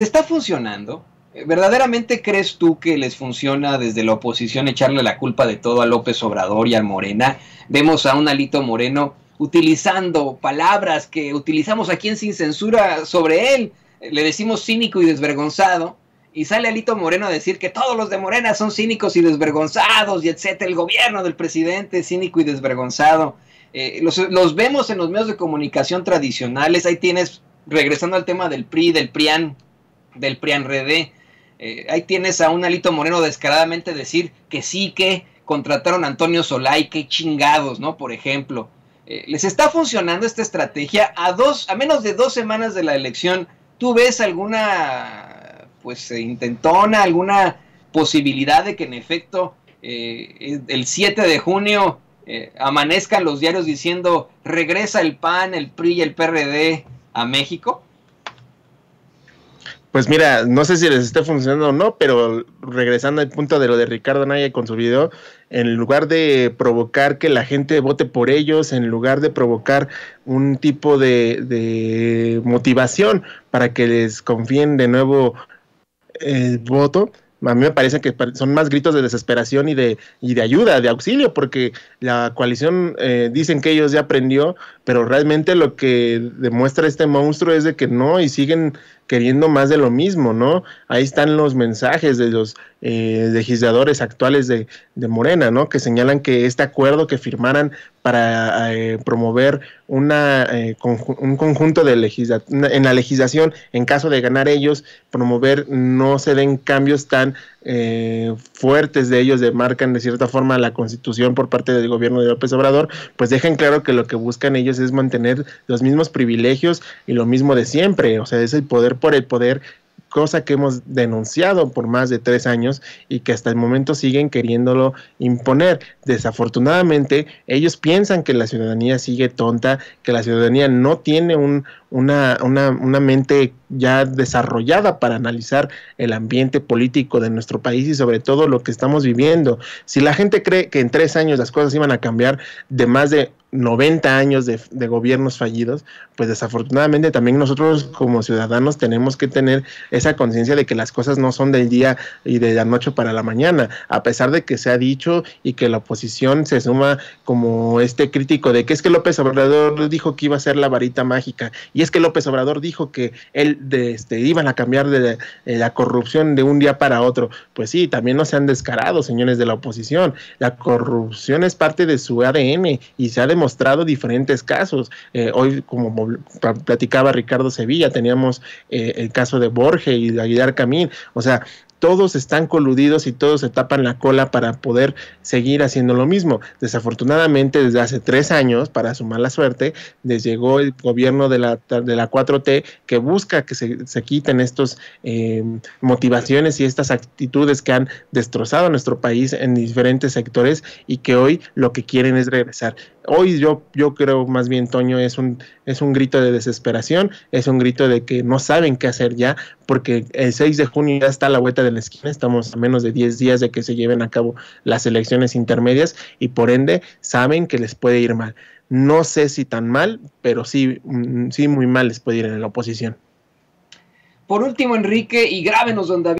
está funcionando? Eh, ¿Verdaderamente crees tú que les funciona desde la oposición echarle la culpa de todo a López Obrador y al Morena? Vemos a un Alito Moreno utilizando palabras que utilizamos aquí en Sin Censura sobre él. Eh, le decimos cínico y desvergonzado. Y sale Alito Moreno a decir que todos los de Morena son cínicos y desvergonzados y etcétera. El gobierno del presidente es cínico y desvergonzado. Eh, los, los vemos en los medios de comunicación tradicionales. Ahí tienes, regresando al tema del PRI, del PRIAN, del PRIANRED. Eh, ahí tienes a un Alito Moreno descaradamente decir que sí que contrataron a Antonio Solay, que chingados, ¿no? Por ejemplo. Eh, ¿Les está funcionando esta estrategia? A dos, a menos de dos semanas de la elección, ¿tú ves alguna pues eh, intentona, alguna posibilidad de que en efecto eh, el 7 de junio amanezcan los diarios diciendo regresa el PAN, el PRI y el PRD a México? Pues mira, no sé si les esté funcionando o no, pero regresando al punto de lo de Ricardo Naya con su video, en lugar de provocar que la gente vote por ellos, en lugar de provocar un tipo de, motivación para que les confíen de nuevo el eh, voto, a mí me parece que son más gritos de desesperación y de, de ayuda, de auxilio, porque la coalición eh, dicen que ellos ya aprendió, pero realmente lo que demuestra este monstruo es de que no, y siguen queriendo más de lo mismo, ¿no? Ahí están los mensajes de los eh, legisladores actuales de, Morena, ¿no? Que señalan que este acuerdo que firmaran para eh, promover una, eh, un conjunto de legislación, en la legislación, en caso de ganar ellos, promover no se den cambios tan fuertes de ellos, demarcan de cierta forma la constitución por parte del gobierno de López Obrador, pues dejan claro que lo que buscan ellos es mantener los mismos privilegios y lo mismo de siempre, o sea, es el poder por el poder, cosa que hemos denunciado por más de tres años y que hasta el momento siguen queriéndolo imponer. Desafortunadamente, ellos piensan que la ciudadanía sigue tonta, que la ciudadanía no tiene una, una, una mente ya desarrollada para analizar el ambiente político de nuestro país y sobre todo lo que estamos viviendo. Si la gente cree que en tres años las cosas iban a cambiar de más de 90 años de, gobiernos fallidos, pues desafortunadamente también nosotros como ciudadanos tenemos que tener esa conciencia de que las cosas no son del día y de la noche para la mañana, a pesar de que se ha dicho y que la oposición se suma como este crítico de que es que López Obrador dijo que iba a ser la varita mágica y es que López Obrador dijo que él este, iban a cambiar eh, la corrupción de un día para otro, pues sí, también no se han descarado, señores de la oposición, la corrupción es parte de su ADN y se ha de mostrado diferentes casos. Eh, hoy, como platicaba Ricardo Sevilla, teníamos eh, el caso de Borges y de Aguilar Camín. O sea, todos están coludidos y todos se tapan la cola para poder seguir haciendo lo mismo. Desafortunadamente, desde hace tres años, para su mala suerte, les llegó el gobierno de la, de la 4T que busca que se, se quiten estas eh, motivaciones y estas actitudes que han destrozado nuestro país en diferentes sectores y que hoy lo que quieren es regresar hoy yo, yo creo más bien, Toño, es un, es un grito de desesperación, es un grito de que no saben qué hacer ya, porque el 6 de junio ya está la vuelta de la esquina, estamos a menos de 10 días de que se lleven a cabo las elecciones intermedias y por ende saben que les puede ir mal. No sé si tan mal, pero sí, mm, sí muy mal les puede ir en la oposición. Por último, Enrique, y grábenos donde